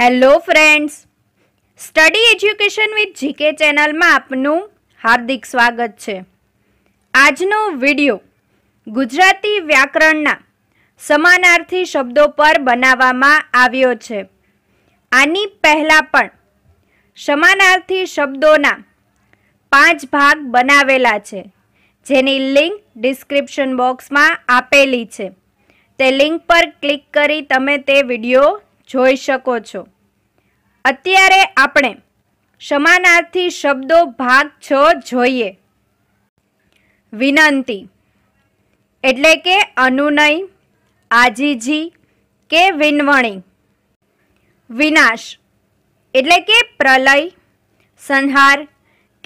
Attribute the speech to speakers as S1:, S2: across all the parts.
S1: hello friends study education with GK ચેનલમાં આપનું હાર્દિક સ્વાગત છે આજનો વિડીયો ગુજરાતી વ્યાકરણના સમાનાર્થી શબ્દો પર બનાવવામાં આવ્યો છે આની પહેલાં પણ સમાનાર્થી શબ્દોના પાંચ ભાગ બનાવેલા છે જેની લિંક ડિસ્ક્રિપ્શન બોક્સમાં આપેલી છે તે લિંક પર ક્લિક કરી તમે તે વિડીયો જોઈ શકો છો અત્યારે આપણે સમાનાર્થી શબ્દો ભાગ છ જોઈએ વિનંતી એટલે કે અનુનય આજીજી કે વિનવણી વિનાશ એટલે કે પ્રલય સંહાર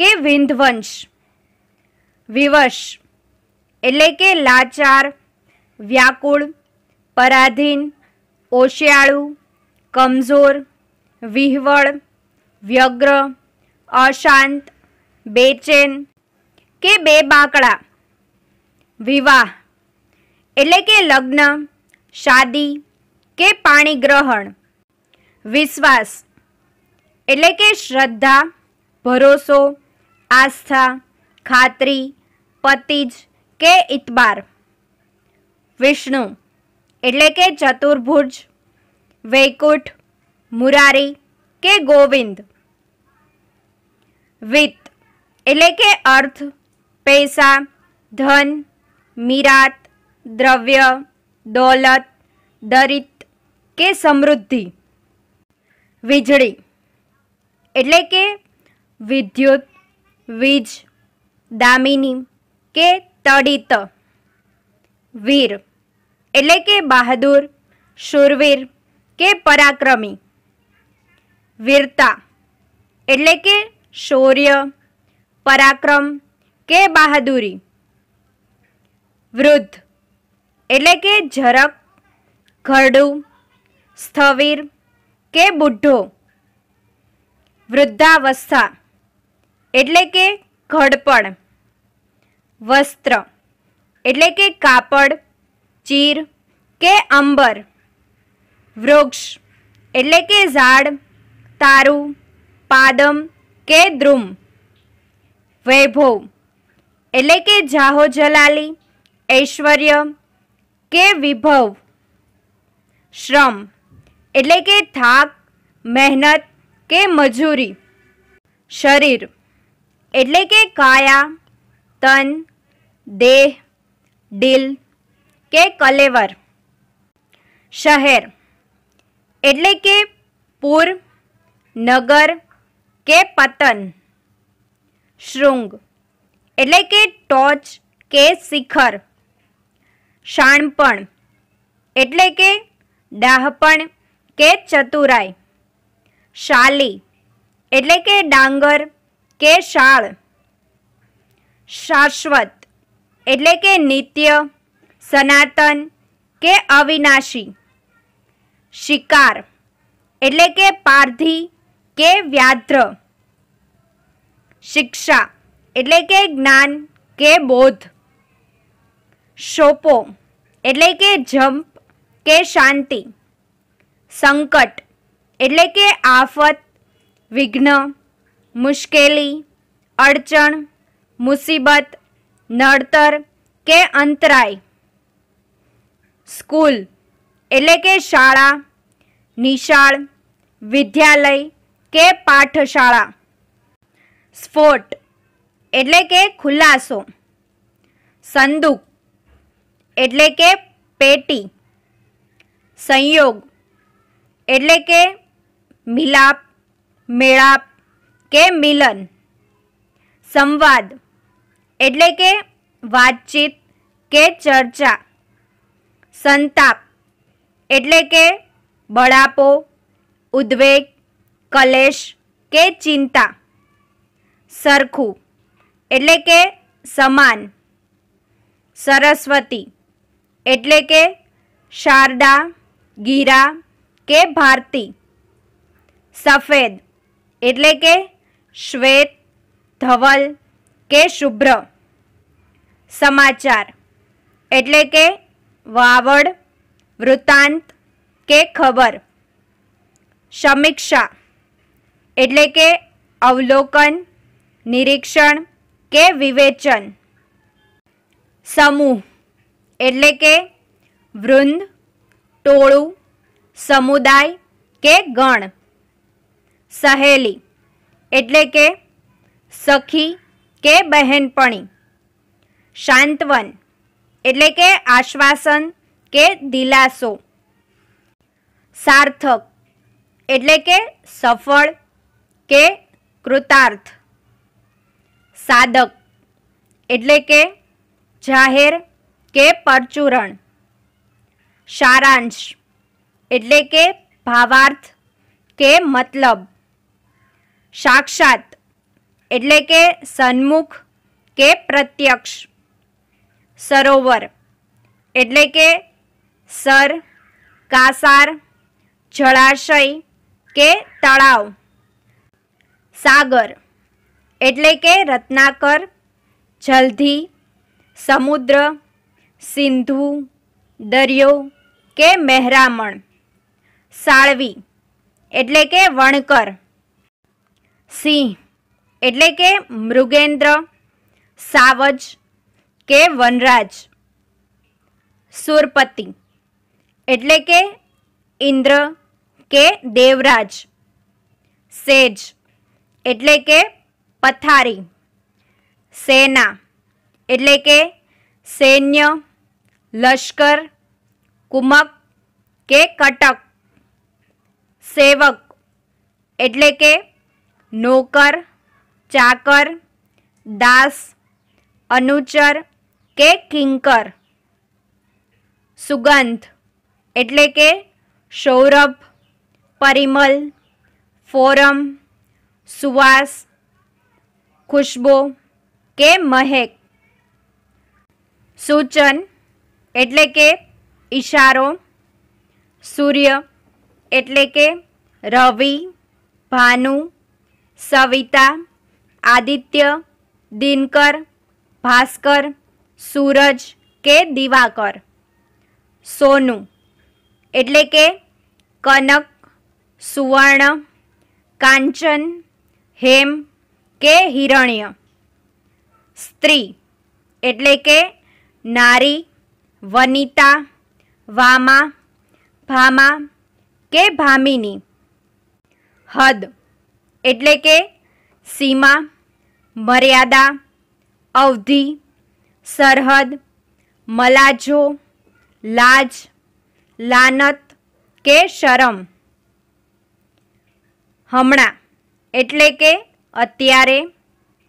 S1: કે વિંધવંશ વિવશ એટલે કે લાચાર વ્યાકુળ પરાધીન ઓશિયાળું કમજોર વિહવળ વ્યગ્ર અશાંત બેચેન કે બે બાંકડા વિવાહ એટલે કે લગ્ન શાદી કે પાણી ગ્રહણ વિશ્વાસ એટલે કે શ્રદ્ધા ભરોસો આસ્થા ખાતરી પતિજ કે ઇતબાર વિષ્ણુ એટલે કે ચતુર્ભુજ વૈકુંઠ મુરારી કે ગોવિંદ વિત્ત એટલે કે અર્થ પૈસા ધન મીરાત દ્રવ્ય દોલત દરિત કે સમૃદ્ધિ વીજળી એટલે કે વિદ્યુત વીજ દામિની કે તડિત વીર એટલે કે બહાદુર શુરવીર के पराक्रमी वीरता એટલે કે शौर्य पराक्रम કે બહાદુરી વૃદ્ધ એટલે કે ઝરક ઘડુ સ્થવીર કે બુઢ્ઢો વૃદ્ધાવસ્થા એટલે કે ઘડપણ वस्त्र એટલે કે કાપડ ચીર કે અંબર वृक्ष એટલે કે ઝાડ તારુ પાદમ કેદ્રુમ वैभव એટલે કે ઝાહો જલાલી ऐश्वर्य के विभव श्रम એટલે કે થાક મહેનત के मजूरी शरीर એટલે કે કાયા તન દેહ દિલ કે કલેવર शहर એટલે કે પૂર નગર કે પતન શૃંગ એટલે કે ટોચ કે શિખર શાણપણ એટલે કે ડાહપણ કે ચતુરાય શાળી એટલે કે ડાંગર કે શાળ શાશ્વત એટલે કે નિત્ય સનાતન કે अविनाशी शिकार એટલે કે પાર્ધી કે व्याद्र शिक्षा એટલે કે જ્ઞાન કે बोध शोपो એટલે કે જમ્પ કે શાંતિ संकट એટલે કે આફત વિઘ્ન મુશ્કેલી અડચણ મુસીબત નડતર કે અંતરાય સ્કૂલ એટલે કે શાળા નિશાળ વિદ્યાલય કે पाठशाला स्पोर्ट એટલે કે ખુલ્લાસો સندوق એટલે કે પેટી संयोग એટલે કે મિલાપ મેળા કે মিলন સંવાદ એટલે કે વાર્ચીત કે ચર્ચા સંતાપ એટલે કે બળાપો ઉદ્વેગ કલેશ કે ચિંતા સરખું એટલે કે સમાન સરસ્વતી એટલે કે શારદા ગીરા કે ભારતી સફેદ એટલે કે શ્વેત ધવલ કે શુભ્ર સમાચાર એટલે કે વાવડ वृतांत के खबर समीक्षा એટલે કે અવલોકન નિરીક્ષણ કે વિવેચન સમૂહ એટલે કે વૃંદ ટોળું સમુદાય કે ગણ સહેલી એટલે કે સખી કે બહેનપણી શાંતવન એટલે કે આશ્વાસન के दिलासो सार्थक એટલે કે સફળ કે કૃતાર્થ સાधक એટલે કે જાહેર કે પરચુરણ સારાંશ એટલે કે ભાવાર્થ કે મતલબ સાક્ષાત એટલે કે સન્મુખ કે ప్రత్యક્ષ સરોવર એટલે કે सर कासार जळाशय के तलाव सागर એટલે કે રત્નાકર જલધી સમુદ્ર સિંધુ દર્યો કે મહરામણ સાળવી એટલે કે વણકર સી એટલે કે મૃગेंद्र 사વજ કે वनराज सुरपति એટલે કે ઇન્દ્ર કે દેવરાજ સેજ એટલે કે પથારી સેના એટલે કે સેન્ય લશ્કર કુમક કે કટક સેવક એટલે કે નોકર ચાકર દાસ અનુચર કે કિંકર સુગંધ એટલે કે શૌરવ પરિમલ ફોરમ સુવાસ ખુશ્બો કે મહેક સૂચન એટલે કે ઈશારો સૂર્ય એટલે કે રવિ பானુ सविता આદિત્ય દિનકર भास्कर suraj કે दिवाकर સોનું એટલે કે કનક સુવર્ણ કાંચન હેમ કે હિરણ્ય સ્ત્રી એટલે કે નારી વનિતા વામા ભામા કે ભામિની હદ એટલે કે સીમા મર્યાદા અવધિ સરહદ મલાજો લાજ लानत के शर्म हमणा એટલે કે અત્યારે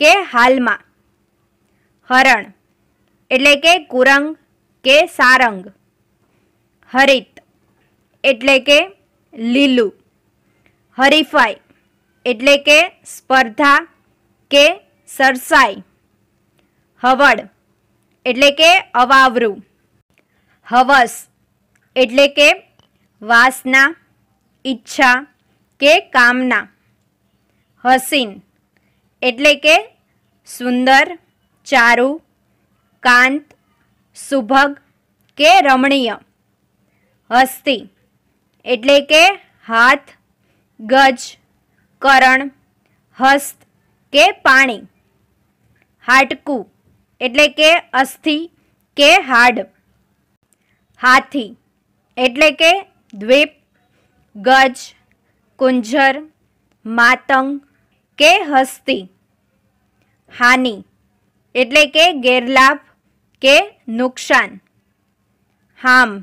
S1: કે હાલમાં હરણ એટલે કે કુરંગ કે સારંગ હરિત એટલે કે લીલુ હરિફાઈ એટલે કે સ્પર્ધા કે સરસાઈ હવડ એટલે કે અવાવરૂ હવસ એટલે કે વાસના ઈચ્છા કે કામના હસિન એટલે કે સુંદર ચારુ કાંત સુભગ કે રમણિય હસ્તિ એટલે કે હાથ ગજ કરણ હસ્ત કે પાણી હાર્ટકુ એટલે કે અસ્તિ કે હાડ હાથી એટલે કે દ્વેપ ગજ કુંજર માતંગ કે હસ્તિ હાની એટલે કે ગેરલાભ કે નુકસાન હામ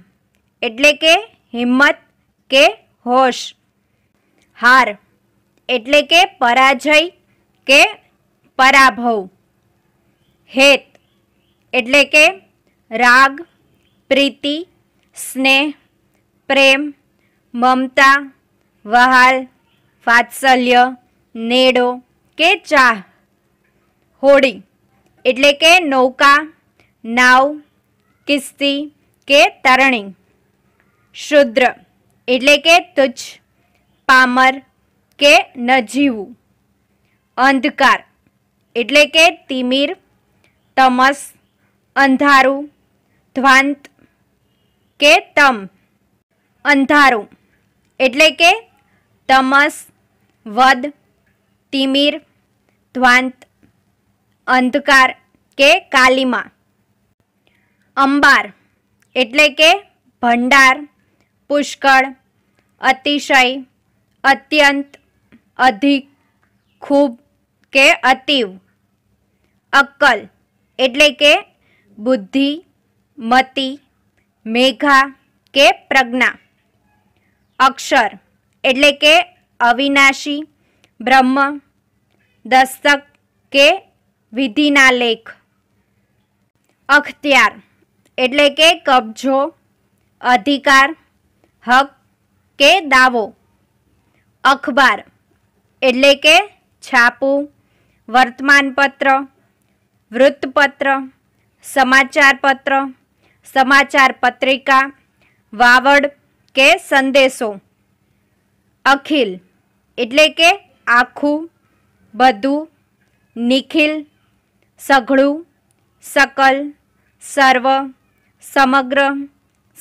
S1: એટલે કે હિંમત કે હોશ હાર એટલે કે પરાજય કે पराभव હેત એટલે કે राग प्रीति स्नेह प्रेम ममता वाहल वात्सल्य नेडो केचा होडी એટલે કે নৌকা नाव કિસ્તી કે તરણી શુદ્ર એટલે કે તુજ પામર કે ન જીવુ અંધકાર એટલે કે तिमिर तमस अंधारू ધ્વાંત કે तम अंधारू एट्ले कि तमस वद तिमीर ध्वांत अंधकार के कालिमा अंबार एट्ले के भंडार पुष्क अतिशय अत्यंत अधिक खूब के अतीव अक्कल एट्ले के बुद्धि मति मेघा के प्रज्ञा अक्षर एट्ले कि अविनाशी ब्रह्म दस्तक के विधिना लेख अख्तियार एट्ले कि कब्जो अधिकार हक के दावो अखबार एट्ले के छापू वर्तमान पत्र वृत्तपत्र समाचार पत्र समाचार पत्रिका वावड़ के संदेशों अखिल इटले के आखू बधू निखिल सघड़ू सकल सर्व समग्र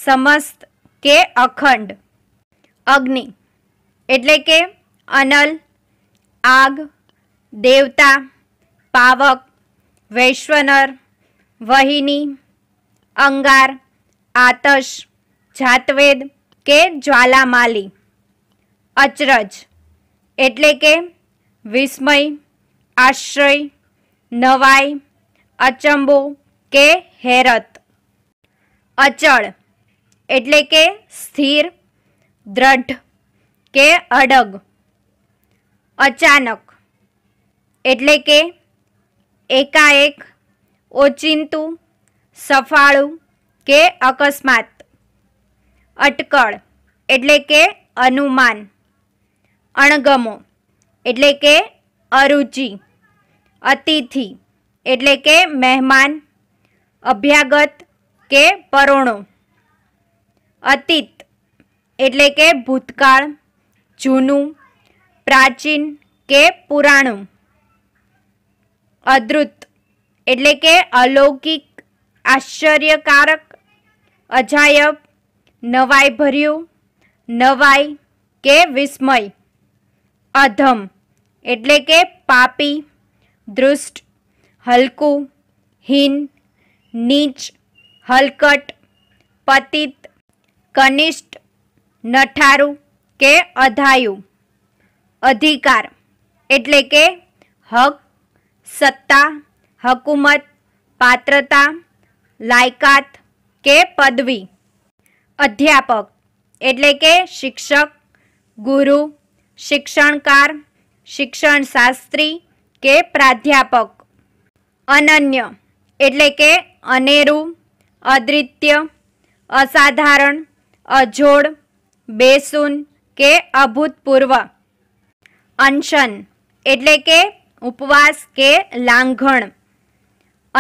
S1: समस्त के अखंड अग्नि एट्ले कि अनल आग देवता पावक वैश्वनर वहिनी अंगार आतश जातवेद के ज्वालामाली अचरज એટલે કે વિસ્મય આશ્ચર્ય નવાઈ અચમ્બો કે હેરત અચળ એટલે કે સ્થિર દ્રઢ કે अडગ અચાનક એટલે કે એકાએક ઓચિંતું સફાળુ કે અકસ્માત અટકળ એટલે કે અનુમાન અણગમો એટલે કે અરુચિ અતિથિ એટલે કે મહેમાન અભ્યાગત કે પરોણો અતીત એટલે કે ભૂતકાળ જૂનું પ્રાચીન કે પુરાણું અદ્રુત એટલે કે અલૌકિક આશ્ચર્યકારક અજાયબ नवाई भरयो नवाई के विस्मय अधम એટલે કે પાપી દૃષ્ટ હલકુ હિન નીચ હલકટ પતિત કનિષ્ઠ નઠારુ કે અધાયુ અધિકાર એટલે કે હક સત્તા હકુમત પાત્રતા લાયકાત કે પદવી अध्यापक એટલે કે શિક્ષક ગુરુ શિક્ષણકાર શિક્ષણ શાસ્ત્રી કે પ્રાધ્યાપક અનન્ય એટલે કે અનેરુ અદ્રિત્ય અસાધારણ અજોડ બેસૂન કે અભૂત પૂર્વ અનશન એટલે કે ઉપવાસ કે લાંગણ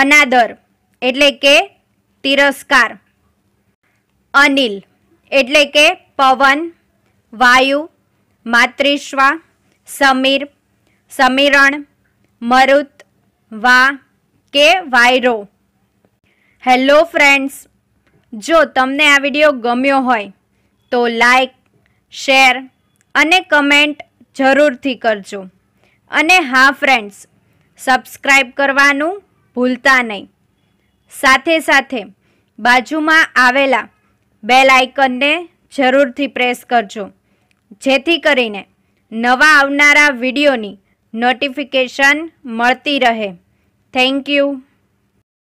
S1: अनादर એટલે કે તિરસ્કાર અનિલ એટલે કે પવન વાયુ માતૃશ્વા સમીર સમીરણ મરુત વા કે વાયરો હેલો ફ્રેન્ડ્સ જો તમને આ વિડીયો ગમ્યો હોય તો લાઈક શેર અને કમેન્ટ જરૂરથી કરજો અને હા ફ્રેન્ડ્સ સબસ્ક્રાઈબ કરવાનું ભૂલતા નહીં સાથે સાથે બાજુમાં આવેલા બેલ આઇકનને જરૂરથી પ્રેસ કરજો જેથી કરીને નવા આવનારા વિડીયોની નોટિફિકેશન મળતી રહે થેન્ક યુ